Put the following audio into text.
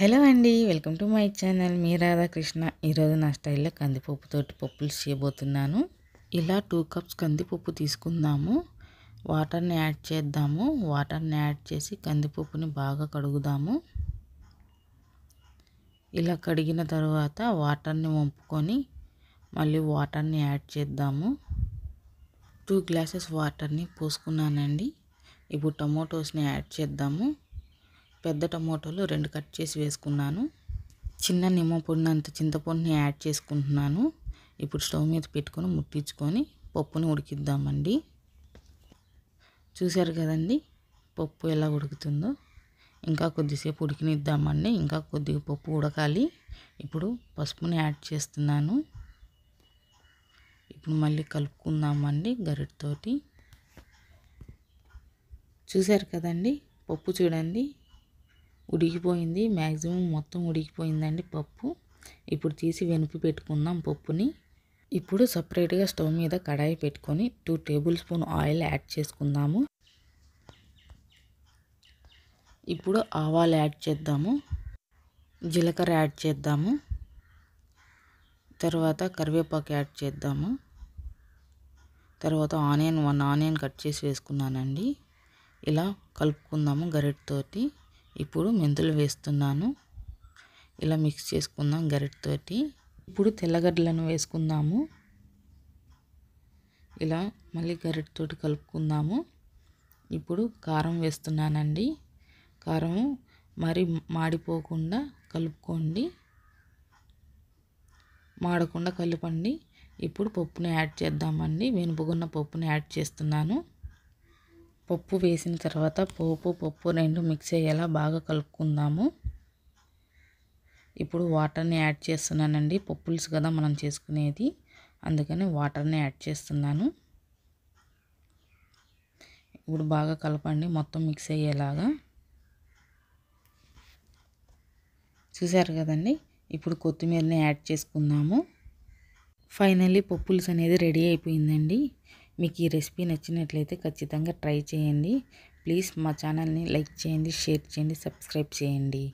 hello అండి welcome to my channel మీ రాధాకృష్ణ ఈరోజు నా స్టైల్లో కందిపప్పుతోటి పప్పులు చేయబోతున్నాను ఇలా టూ కప్స్ కందిపప్పు తీసుకుందాము వాటర్ని యాడ్ చేద్దాము వాటర్ని యాడ్ చేసి కందిపప్పుని బాగా కడుగుదాము ఇలా కడిగిన తర్వాత వాటర్ని వంపుకొని మళ్ళీ వాటర్ని యాడ్ చేద్దాము టూ గ్లాసెస్ వాటర్ని పోసుకున్నానండి ఇప్పుడు టమోటోస్ని యాడ్ చేద్దాము పెద్ద టమోటాలు రెండు కట్ చేసి వేసుకున్నాను చిన్న నిమ్మపొడినంత చింతపొడిని యాడ్ చేసుకుంటున్నాను ఇప్పుడు స్టవ్ మీద పెట్టుకొని ముట్టించుకొని పప్పుని ఉడికిద్దామండి చూశారు కదండి పప్పు ఎలా ఉడుకుతుందో ఇంకా కొద్దిసేపు ఉడికినిద్దామండి ఇంకా కొద్దిగా పప్పు ఉడకాలి ఇప్పుడు పసుపుని యాడ్ చేస్తున్నాను ఇప్పుడు మళ్ళీ కలుపుకుందామండి గరిటతోటి చూశారు కదండి పప్పు చూడండి ఉడికిపోయింది మ్యాక్సిమం మొత్తం ఉడికిపోయిందండి పప్పు ఇప్పుడు తీసి వెనుపు పెట్టుకుందాం పప్పుని ఇప్పుడు సపరేట్గా స్టవ్ మీద కడాయి పెట్టుకొని two tablespoon oil add చేసుకుందాము ఇప్పుడు ఆవాలు యాడ్ చేద్దాము జీలకర్ర యాడ్ చేద్దాము తర్వాత కరివేపాకు యాడ్ చేద్దాము తర్వాత ఆనియన్ వన్ ఆనియన్ కట్ చేసి వేసుకున్నానండి ఇలా కలుపుకుందాము గరిటితోటి ఇప్పుడు మెంతులు వేస్తున్నాను ఇలా మిక్స్ చేసుకుందాం గరిటతోటి ఇప్పుడు తెల్లగడ్డలను వేసుకుందాము ఇలా మళ్ళీ గరిటతోటి కలుపుకుందాము ఇప్పుడు కారం వేస్తున్నానండి కారం మరి మాడిపోకుండా కలుపుకోండి మాడకుండా కలపండి ఇప్పుడు పప్పుని యాడ్ చేద్దామండి వెనుపుకున్న పప్పుని యాడ్ చేస్తున్నాను పప్పు వేసిన తర్వాత పోపు పప్పు రెండు మిక్స్ అయ్యేలా బాగా కలుపుకుందాము ఇప్పుడు వాటర్ని యాడ్ చేస్తున్నానండి పప్పుల్స్ కదా మనం చేసుకునేది అందుకని వాటర్ని యాడ్ చేస్తున్నాను ఇప్పుడు బాగా కలపండి మొత్తం మిక్స్ అయ్యేలాగా చూసారు కదండి ఇప్పుడు కొత్తిమీరని యాడ్ చేసుకుందాము ఫైనల్లీ పప్పులుసు అనేది రెడీ అయిపోయిందండి మీకు ఈ రెసిపీ నచ్చినట్లయితే ఖచ్చితంగా ట్రై చేయండి ప్లీజ్ మా ఛానల్ని లైక్ చేయండి షేర్ చేయండి సబ్స్క్రైబ్ చేయండి